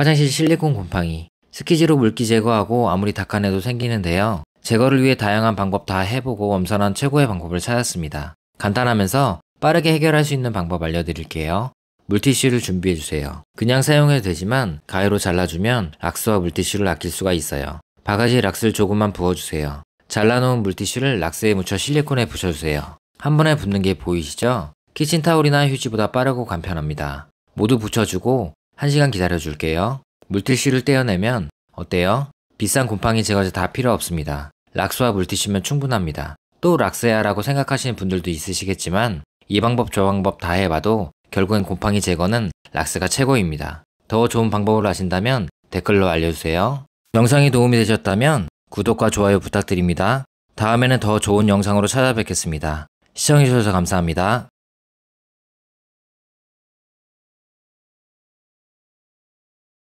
화장실 실리콘 곰팡이. 스키지로 물기 제거하고 아무리 닦아내도 생기는데요. 제거를 위해 다양한 방법 다 해보고 엄선한 최고의 방법을 찾았습니다. 간단하면서 빠르게 해결할 수 있는 방법 알려드릴게요. 물티슈를 준비해주세요. 그냥 사용해도 되지만 가위로 잘라주면 락스와 물티슈를 아낄 수가 있어요. 바가지 에 락스를 조금만 부어주세요. 잘라놓은 물티슈를 락스에 묻혀 실리콘에 붙여주세요. 한 번에 붙는게 보이시죠? 키친타올이나 휴지보다 빠르고 간편합니다. 모두 붙여주고 1시간 기다려줄게요. 물티슈를 떼어내면 어때요? 비싼 곰팡이 제거제 다 필요 없습니다. 락스와 물티슈면 충분합니다. 또 락스야 라고 생각하시는 분들도 있으시겠지만 이 방법 저 방법 다 해봐도 결국엔 곰팡이 제거는 락스가 최고입니다. 더 좋은 방법을 아신다면 댓글로 알려주세요. 영상이 도움이 되셨다면 구독과 좋아요 부탁드립니다. 다음에는 더 좋은 영상으로 찾아뵙겠습니다. 시청해주셔서 감사합니다.